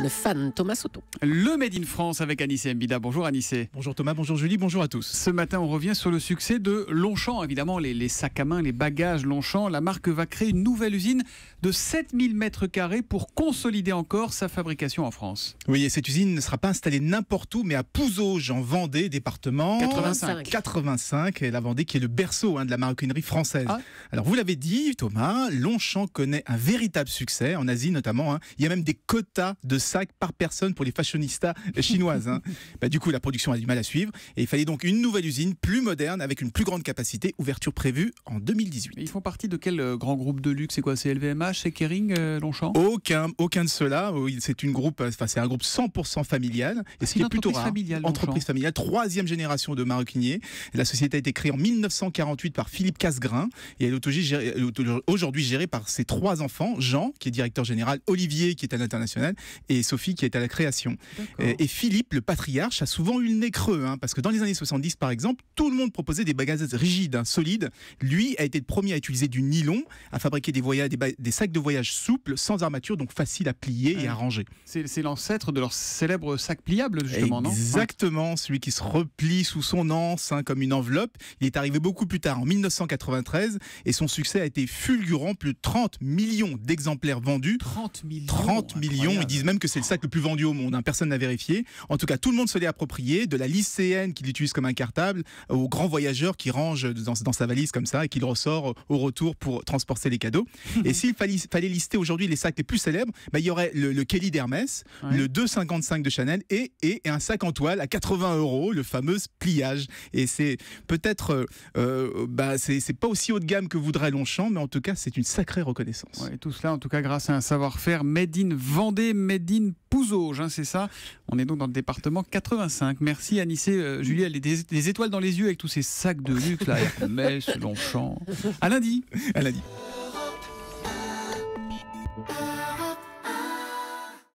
le fan Thomas Soto. Le Made in France avec Anissé Mbida. Bonjour Anissé. Bonjour Thomas, bonjour Julie, bonjour à tous. Ce matin, on revient sur le succès de Longchamp. Évidemment, les, sacs à main, les bagages Longchamp. La marque va créer une nouvelle usine de 7000 mètres carrés pour consolider encore sa fabrication en France. Oui, et cette usine ne sera pas installée n'importe où, mais à Pouzauges, en Vendée, département 85. 85, et la Vendée qui est le berceau hein, de la maroquinerie française. Ah. Alors, vous l'avez dit, Thomas, Longchamp connaît un véritable succès en Asie notamment. Hein. Il y a même des quotas de sacs par personne pour les fashionistas chinoises. Hein. Bah, du coup, la production a du mal à suivre et il fallait donc une nouvelle usine plus moderne avec une plus grande capacité, ouverture prévue en 2018. ils font partie de quel euh, grand groupe de luxe C'est quoi C'est LVMH C'est Kering euh, Longchamp Aucun, aucun de ceux-là. Oh, c'est une groupe, c'est un groupe 100% familial. Et ce ah, plutôt rare. entreprise familiale, troisième génération de maroquiniers. La société a été créée en 1948 par Philippe Casgrain et elle est aujourd'hui gérée par ses trois enfants, Jean qui est directeur général, Olivier qui est à l'international et Sophie qui est à la création. Et, Philippe, le patriarche, a souvent eu le nez creux, hein, parce que dans les années 70, par exemple, tout le monde proposait des bagages rigides, hein, solides. Lui a été le premier à utiliser du nylon, à fabriquer des, sacs de voyage souples, sans armature, donc faciles à plier et à ranger. C'est l'ancêtre de leur célèbre sac pliable, justement, Exactement, non Exactement, celui qui se replie sous son anse, hein, comme une enveloppe. Il est arrivé beaucoup plus tard, en 1993, et son succès a été fulgurant, plus de 30 millions d'exemplaires vendus. 30 millions 30 millions, ils disent même que c'est le sac le plus vendu au monde. Hein. Personne n'a vérifié. En tout cas, tout le monde se l'est approprié, de la lycéenne qui l'utilise comme un cartable au grand voyageur qui range dans, dans, sa valise comme ça et qui le ressort au retour pour transporter les cadeaux. et s'il fallait, lister aujourd'hui les sacs les plus célèbres, bah, il y aurait le, Kelly d'Hermès, le 2,55 de Chanel et, un sac en toile à 80 euros, le fameux pliage. Et c'est peut-être, euh, euh, bah, c'est pas aussi haut de gamme que voudrait Longchamp, mais en tout cas, c'est une sacrée reconnaissance. et tout cela, en tout cas, grâce à un savoir-faire made in Vendée, made in commune hein, c'est ça. On est donc dans le département 85. Merci Anissé, euh, Julie, elle a des, étoiles dans les yeux avec tous ces sacs de luxe là, Hermès, Longchamp. À lundi. À lundi.